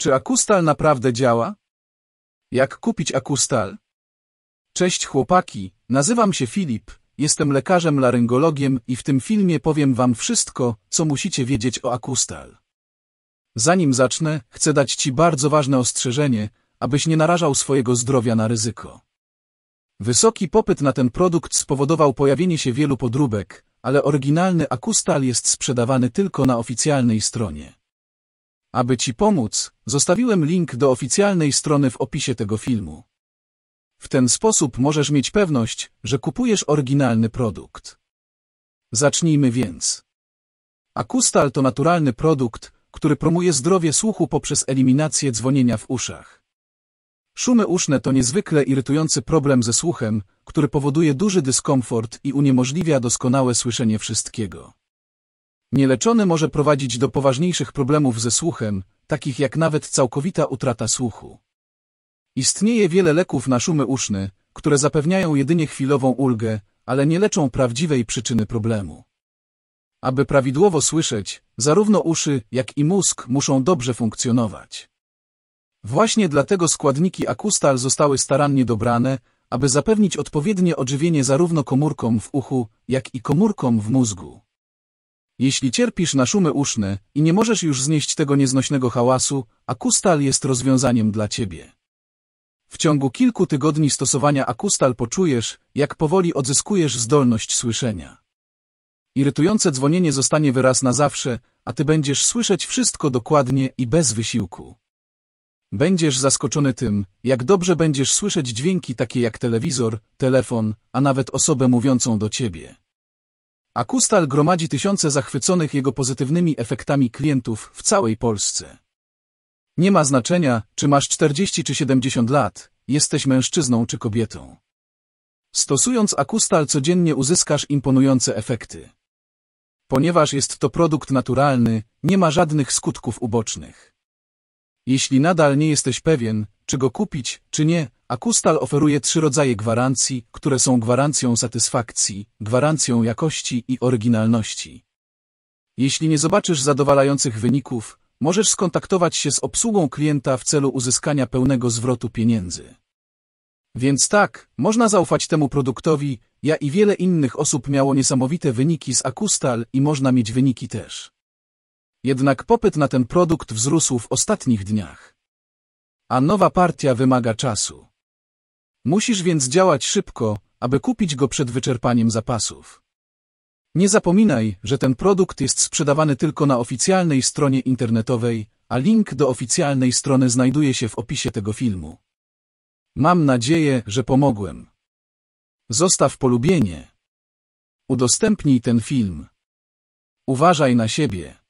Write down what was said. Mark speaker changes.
Speaker 1: Czy akustal naprawdę działa? Jak kupić akustal? Cześć chłopaki, nazywam się Filip, jestem lekarzem laryngologiem i w tym filmie powiem wam wszystko, co musicie wiedzieć o akustal. Zanim zacznę, chcę dać ci bardzo ważne ostrzeżenie, abyś nie narażał swojego zdrowia na ryzyko. Wysoki popyt na ten produkt spowodował pojawienie się wielu podróbek, ale oryginalny akustal jest sprzedawany tylko na oficjalnej stronie. Aby Ci pomóc, zostawiłem link do oficjalnej strony w opisie tego filmu. W ten sposób możesz mieć pewność, że kupujesz oryginalny produkt. Zacznijmy więc. Akustal to naturalny produkt, który promuje zdrowie słuchu poprzez eliminację dzwonienia w uszach. Szumy uszne to niezwykle irytujący problem ze słuchem, który powoduje duży dyskomfort i uniemożliwia doskonałe słyszenie wszystkiego. Nieleczony może prowadzić do poważniejszych problemów ze słuchem, takich jak nawet całkowita utrata słuchu. Istnieje wiele leków na szumy uszne, które zapewniają jedynie chwilową ulgę, ale nie leczą prawdziwej przyczyny problemu. Aby prawidłowo słyszeć, zarówno uszy, jak i mózg muszą dobrze funkcjonować. Właśnie dlatego składniki akustal zostały starannie dobrane, aby zapewnić odpowiednie odżywienie zarówno komórkom w uchu, jak i komórkom w mózgu. Jeśli cierpisz na szumy uszne i nie możesz już znieść tego nieznośnego hałasu, akustal jest rozwiązaniem dla ciebie. W ciągu kilku tygodni stosowania akustal poczujesz, jak powoli odzyskujesz zdolność słyszenia. Irytujące dzwonienie zostanie wyraz na zawsze, a ty będziesz słyszeć wszystko dokładnie i bez wysiłku. Będziesz zaskoczony tym, jak dobrze będziesz słyszeć dźwięki takie jak telewizor, telefon, a nawet osobę mówiącą do ciebie. Akustal gromadzi tysiące zachwyconych jego pozytywnymi efektami klientów w całej Polsce. Nie ma znaczenia, czy masz 40 czy 70 lat, jesteś mężczyzną czy kobietą. Stosując Akustal codziennie uzyskasz imponujące efekty. Ponieważ jest to produkt naturalny, nie ma żadnych skutków ubocznych. Jeśli nadal nie jesteś pewien, czy go kupić, czy nie, Akustal oferuje trzy rodzaje gwarancji, które są gwarancją satysfakcji, gwarancją jakości i oryginalności. Jeśli nie zobaczysz zadowalających wyników, możesz skontaktować się z obsługą klienta w celu uzyskania pełnego zwrotu pieniędzy. Więc tak, można zaufać temu produktowi, ja i wiele innych osób miało niesamowite wyniki z Akustal i można mieć wyniki też. Jednak popyt na ten produkt wzrósł w ostatnich dniach. A nowa partia wymaga czasu. Musisz więc działać szybko, aby kupić go przed wyczerpaniem zapasów. Nie zapominaj, że ten produkt jest sprzedawany tylko na oficjalnej stronie internetowej, a link do oficjalnej strony znajduje się w opisie tego filmu. Mam nadzieję, że pomogłem. Zostaw polubienie. Udostępnij ten film. Uważaj na siebie.